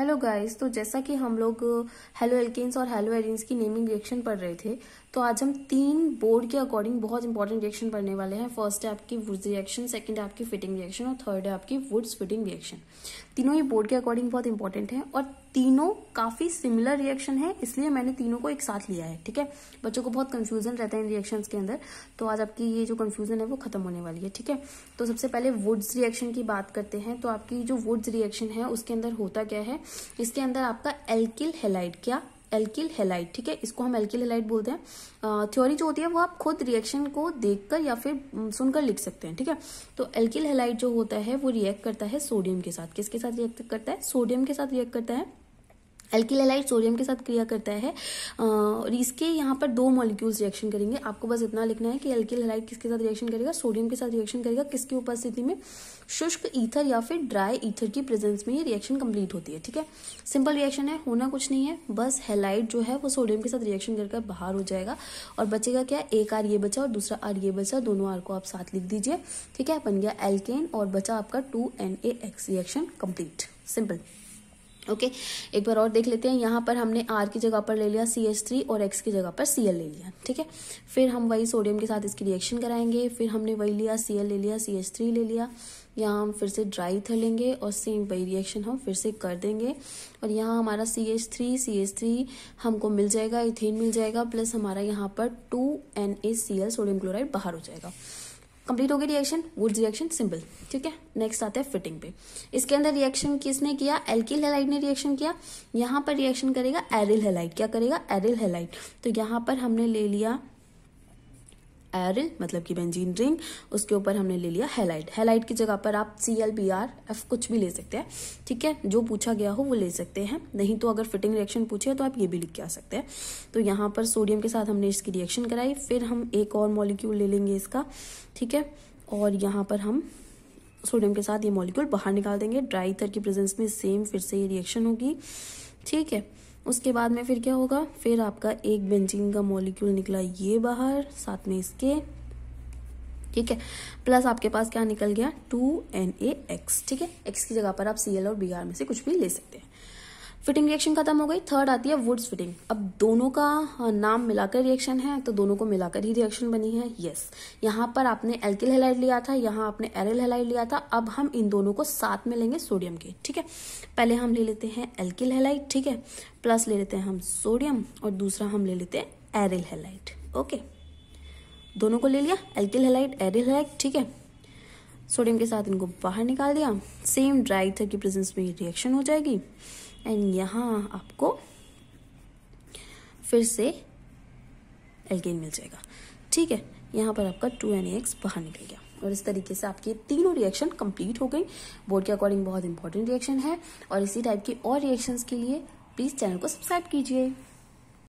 hello guys तो जैसा कि हम लोग हेलो uh, एल्किन्स और हेलो एरिन्स की नेमिंग रिएक्शन पढ़ रहे थे तो आज हम तीन बोर्ड के अकॉर्डिंग बहुत इंपॉर्टेंट रिएक्शन पढ़ने वाले हैं फर्स्ट है आपकी वुड्स रिएक्शन सेकंड है आपकी फिटिंग रिएक्शन और थर्ड है आपकी वुड्स फिटिंग रिएक्शन तीनों ही बोर्ड के अकॉर्डिंग बहुत इंपॉर्टेंट है और तीनों काफी सिमिलर रिएक्शन है इसलिए मैंने तीनों को एक साथ लिया है ठीक है बच्चों को बहुत कंफ्यूजन रहता है इन रिएक्शन के अंदर तो आज आपकी ये जो कंफ्यूजन है वो खत्म होने वाली है ठीक है तो सबसे पहले वुड्स रिएक्शन की बात करते हैं तो आपकी जो वुड्स रिएक्शन है उसके अंदर होता क्या है इसके अंदर आपका एल्किल हेलाइड क्या एल्किल हेलाइट ठीक है इसको हम एल्किल हेलाइट बोलते हैं थ्योरी जो होती है वो आप खुद रिएक्शन को देखकर या फिर सुनकर लिख सकते हैं ठीक है तो एल्किल हेलाइट जो होता है वो रिएक्ट करता है सोडियम के साथ किसके साथ रिएक्ट करता है सोडियम के साथ रिएक्ट करता है एल्किलाइट सोडियम के साथ क्रिया करता है और इसके यहाँ पर दो मॉलिक्यूल्स रिएक्शन करेंगे आपको बस इतना लिखना है कि एल्किलाइट किसके साथ रिएक्शन करेगा सोडियम के साथ रिएक्शन करेगा किसकी उपस्थिति में शुष्क ईथर या फिर ड्राई ईथर की प्रेजेंस में ये रिएक्शन कंप्लीट होती है ठीक है सिंपल रिएक्शन है होना कुछ नहीं है बस हेलाइट जो है वो सोडियम के साथ रिएक्शन करके बाहर हो जाएगा और बचेगा क्या एक आर ये बचा और दूसरा आर ये बचा दोनों आर को आप साथ लिख दीजिए ठीक है बन गया एल्केन और बचा आपका two N A X reaction complete simple okay okay, एक बार और देख लेते हैं यहाँ पर हमने आर की जगह पर ले लिया सी एच थ्री और एक्स की जगह पर सी एल ले लिया ठीक है फिर हम वही सोडियम के साथ इसकी रिएक्शन कराएंगे फिर हमने वही लिया सी एल ले लिया सी एच थ्री ले लिया यहाँ हम फिर से ड्राई थर लेंगे और सेम वही रिएक्शन हम फिर से कर देंगे और यहाँ हमारा C H three C H three हमको मिल जाएगा इथेन मिल जाएगा प्लस हमारा यहाँ पर two N A C L sodium chloride बाहर हो जाएगा कंप्लीट हो गई रिएक्शन वुड्स रिएक्शन सिंपल ठीक है नेक्स्ट आते हैं फिटिंग पे इसके अंदर रिएक्शन किसने किया एल्किल हेलाइट ने रिएक्शन किया यहाँ पर रिएक्शन करेगा एरिल हेलाइट क्या करेगा एरिल हेलाइट तो यहाँ पर हमने ले लिया एरिल मतलब कि बेंजीन रिंग उसके ऊपर हमने ले लिया हेलाइट हेलाइट की जगह पर आप C L B R F कुछ भी ले सकते हैं ठीक है जो पूछा गया हो वो ले सकते हैं नहीं तो अगर फिटिंग रिएक्शन पूछे तो आप ये भी लिख के आ सकते हैं तो यहाँ पर सोडियम के साथ हमने इसकी रिएक्शन कराई फिर हम एक और मॉलिक्यूल ले लेंगे इसका ठीक है और यहाँ पर हम सोडियम के साथ ये मॉलिक्यूल बाहर निकाल देंगे ड्राई थर की प्रेजेंस में सेम फिर से ये रिएक्शन होगी ठीक है उसके बाद में फिर क्या होगा फिर आपका एक बेंजीन का मॉलिक्यूल निकला ये बाहर साथ में इसके ठीक है प्लस आपके पास क्या निकल गया टू एन ए एक्स ठीक है एक्स की जगह पर आप सी एल और बी आर में से कुछ भी ले सकते हैं फिटिंग रिएक्शन खत्म हो गई थर्ड आती है वुड्स फिटिंग अब दोनों का नाम मिलाकर रिएक्शन है तो दोनों को मिलाकर ही रिएक्शन बनी है यस यहाँ पर आपने एल्किल हेलाइड लिया था यहाँ आपने एरिल हेलाइड लिया था अब हम इन दोनों को साथ में लेंगे सोडियम के ठीक है पहले हम ले लेते हैं एल्किल हेलाइट ठीक है प्लस ले लेते हैं हम सोडियम और दूसरा हम ले लेते हैं एरिल हेलाइट ओके दोनों को ले लिया एल्किल हेलाइट एरिल हेलाइट ठीक है सोडियम के साथ इनको बाहर निकाल दिया सेम ड्राई थर की प्रेजेंस में ये रिएक्शन हो जाएगी एंड यहाँ आपको फिर से एल्केन मिल जाएगा ठीक है यहाँ पर आपका टू एन एक्स बाहर निकल गया और इस तरीके से आपकी तीनों रिएक्शन कंप्लीट हो गई बोर्ड के अकॉर्डिंग बहुत इंपॉर्टेंट रिएक्शन है और इसी टाइप की और रिएक्शंस के लिए प्लीज़ चैनल को सब्सक्राइब कीजिए